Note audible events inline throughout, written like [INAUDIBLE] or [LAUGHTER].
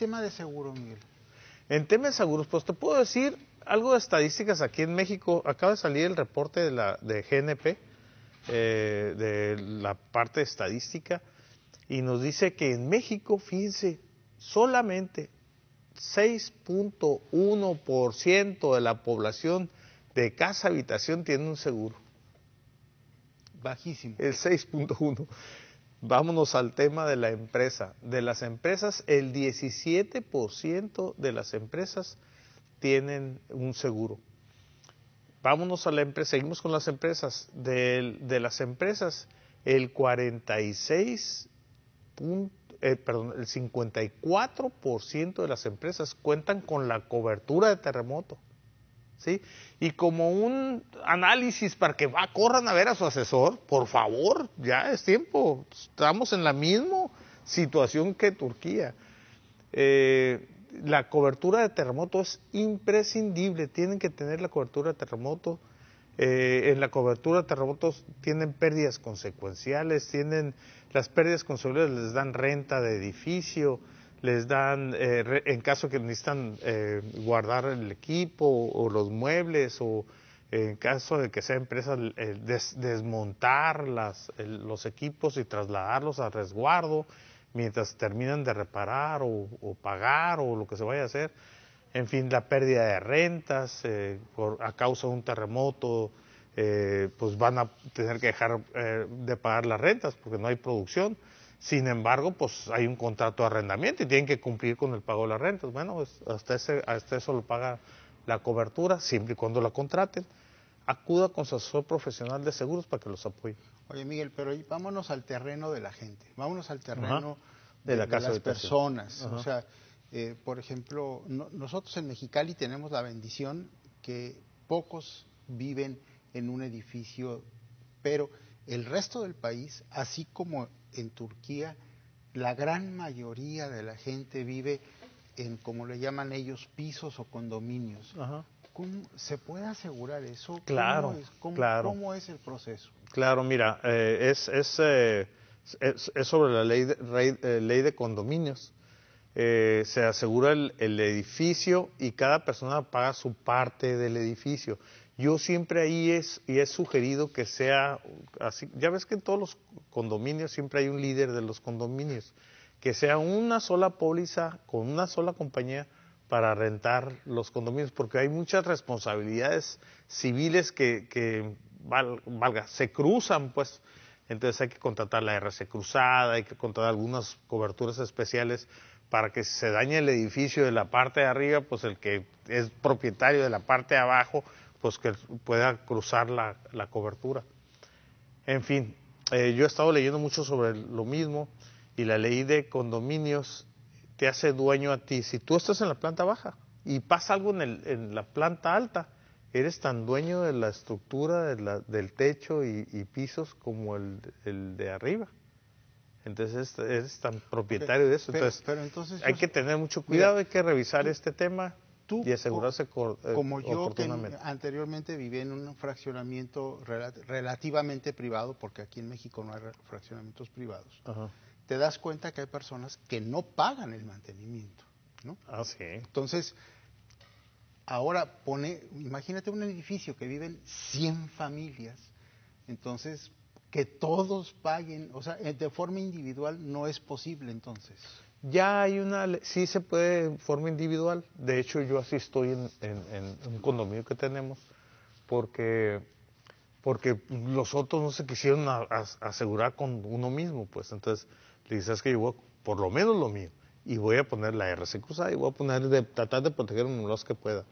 tema de seguro, Miguel? En tema de seguros, pues te puedo decir algo de estadísticas aquí en México. Acaba de salir el reporte de, la, de GNP, eh, de la parte estadística, y nos dice que en México, fíjense, solamente 6.1% de la población de casa habitación tiene un seguro. Bajísimo. El 6.1. Vámonos al tema de la empresa. De las empresas, el 17% de las empresas tienen un seguro. Vámonos a la empresa, seguimos con las empresas. De, las empresas, el 46, eh, perdón, el 54% de las empresas cuentan con la cobertura de terremoto. ¿sí? Y como un análisis para que va, corran a ver a su asesor, por favor, ya es tiempo, estamos en la misma situación que Turquía. Eh, la cobertura de terremoto es imprescindible, tienen que tener la cobertura de terremoto. Eh, en la cobertura de terremotos tienen pérdidas consecuenciales, tienen las pérdidas consecuenciales les dan renta de edificio, les dan, eh, en caso que necesitan eh, guardar el equipo o, los muebles o en caso de que sea empresa, desmontar los equipos y trasladarlos a resguardo mientras terminan de reparar o, pagar o lo que se vaya a hacer. En fin, la pérdida de rentas eh, a causa de un terremoto, pues van a tener que dejar de pagar las rentas porque no hay producción. Sin embargo, pues hay un contrato de arrendamiento y tienen que cumplir con el pago de la renta. Bueno, pues, hasta, ese, eso lo paga la cobertura, siempre y cuando la contraten. Acuda con su asesor profesional de seguros para que los apoye. Oye, Miguel, pero vámonos al terreno de la gente, vámonos al terreno de, la casa las personas. O sea, eh, por ejemplo, nosotros en Mexicali tenemos la bendición que pocos viven en un edificio, pero el resto del país, así como en Turquía, la gran mayoría de la gente vive en, como le llaman ellos, pisos o condominios. se puede asegurar eso? Claro ¿Cómo, es, es, el proceso? Claro, mira, eh, eh, es, es, sobre la ley eh, ley de condominios. Eh, se asegura el, edificio y cada persona paga su parte del edificio. Yo siempre ahí es, y he sugerido que sea así, ya ves que en todos los condominios siempre hay un líder de los condominios, que sea una sola póliza con una sola compañía para rentar los condominios, porque hay muchas responsabilidades civiles que, valga, se cruzan, pues, entonces hay que contratar la RC cruzada, hay que contratar algunas coberturas especiales para que se dañe el edificio de la parte de arriba, pues el que es propietario de la parte de abajo, pues que pueda cruzar la, cobertura. En fin, eh, yo he estado leyendo mucho sobre lo mismo y la ley de condominios te hace dueño a ti. Si tú estás en la planta baja y pasa algo en, la planta alta, eres tan dueño de la estructura, del techo y, pisos como el de arriba. Entonces es tan propietario de eso. pero, entonces hay que tener mucho cuidado, hay que revisar este tema tú, y asegurarse eh, como, yo anteriormente viví en un fraccionamiento relativamente privado, porque aquí en México no hay fraccionamientos privados. Te das cuenta que hay personas que no pagan el mantenimiento, ¿no? Ah, sí. Entonces, ahora pone, imagínate un edificio que viven 100 familias. Entonces, que todos paguen, o sea, eh, de forma individual no es posible entonces. Ya hay una, sí se puede de forma individual, de hecho yo así estoy en, un condominio que tenemos, porque, porque los otros no se quisieron asegurar con uno mismo, pues entonces le dices que yo voy por lo menos lo mío, y voy a poner la RC cruzada y voy a poner de, tratar de proteger los que pueda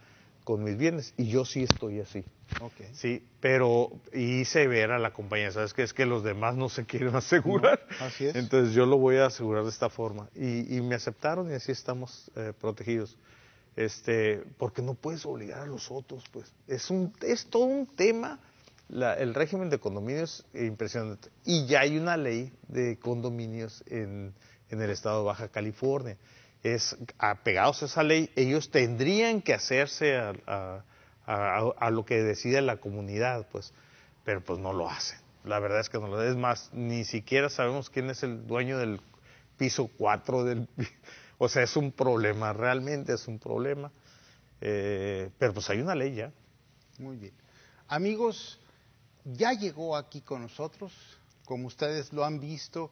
con mis bienes y yo sí estoy así. Okay. Sí, pero hice ver a la compañía, ¿sabes qué? Es que los demás no se quieren asegurar. así es. Entonces yo lo voy a asegurar de esta forma. Y, y me aceptaron y así estamos eh, protegidos. Este, porque no puedes obligar a los otros, pues. Es, un, es todo un tema. el régimen de condominios es eh, impresionante. Y ya hay una ley de condominios en, en el estado de Baja California es apegados a esa ley, ellos tendrían que hacerse a, a, lo que decide la comunidad, pues, pero pues no lo hacen. La verdad es que no lo hacen. Es más, ni siquiera sabemos quién es el dueño del piso 4 del... [LAUGHS] O sea, es un problema, realmente es un problema. Eh, pero pues hay una ley ya. Muy bien. Amigos, ya llegó aquí con nosotros, como ustedes lo han visto,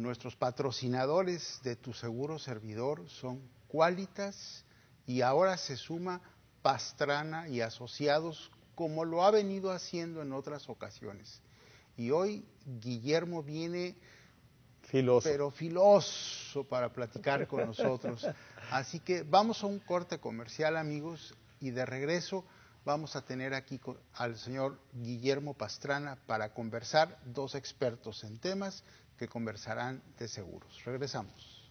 Nuestros patrocinadores de tu seguro servidor son Qualitas y ahora se suma Pastrana y Asociados como lo ha venido haciendo en otras ocasiones. Y hoy Guillermo viene filoso. pero filoso para platicar con nosotros. [LAUGHS] Así que vamos a un corte comercial amigos y de regreso vamos a tener aquí al señor Guillermo Pastrana para conversar, dos expertos en temas que conversarán de seguros. Regresamos.